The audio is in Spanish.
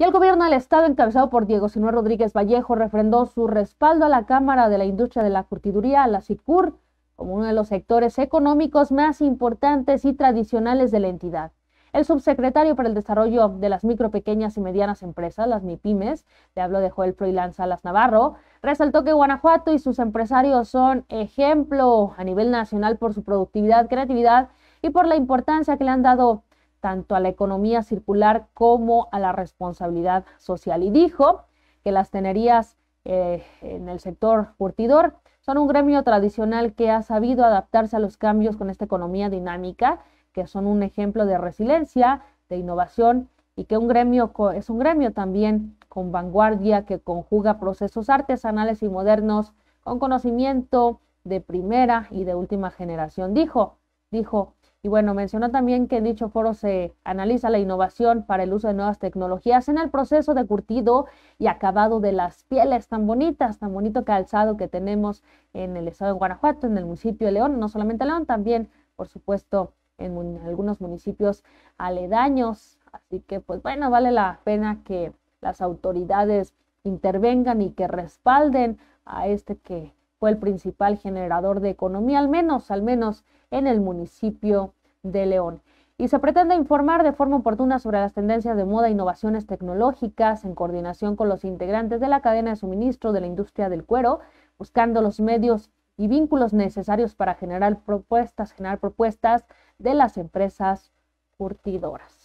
Y el gobierno del Estado, encabezado por Diego Sinue Rodríguez Vallejo, refrendó su respaldo a la Cámara de la Industria de la Curtiduría, la SICUR, como uno de los sectores económicos más importantes y tradicionales de la entidad. El subsecretario para el Desarrollo de las Micro, Pequeñas y Medianas Empresas, las MIPIMES, le habló de Joel Proilán Salas Navarro, resaltó que Guanajuato y sus empresarios son ejemplo a nivel nacional por su productividad, creatividad y por la importancia que le han dado tanto a la economía circular como a la responsabilidad social. Y dijo que las tenerías eh, en el sector curtidor son un gremio tradicional que ha sabido adaptarse a los cambios con esta economía dinámica, que son un ejemplo de resiliencia, de innovación y que un gremio es un gremio también con vanguardia que conjuga procesos artesanales y modernos con conocimiento de primera y de última generación. Dijo, dijo. Y bueno, mencionó también que en dicho foro se analiza la innovación para el uso de nuevas tecnologías en el proceso de curtido y acabado de las pieles tan bonitas, tan bonito calzado que tenemos en el estado de Guanajuato, en el municipio de León, no solamente León, también, por supuesto, en, algunos municipios aledaños. Así que, pues bueno, vale la pena que las autoridades intervengan y que respalden a este que fue el principal generador de economía, al menos, al menos en el municipio de León. Y se pretende informar de forma oportuna sobre las tendencias de moda e innovaciones tecnológicas en coordinación con los integrantes de la cadena de suministro de la industria del cuero, buscando los medios y vínculos necesarios para generar propuestas, generar propuestas de las empresas curtidoras.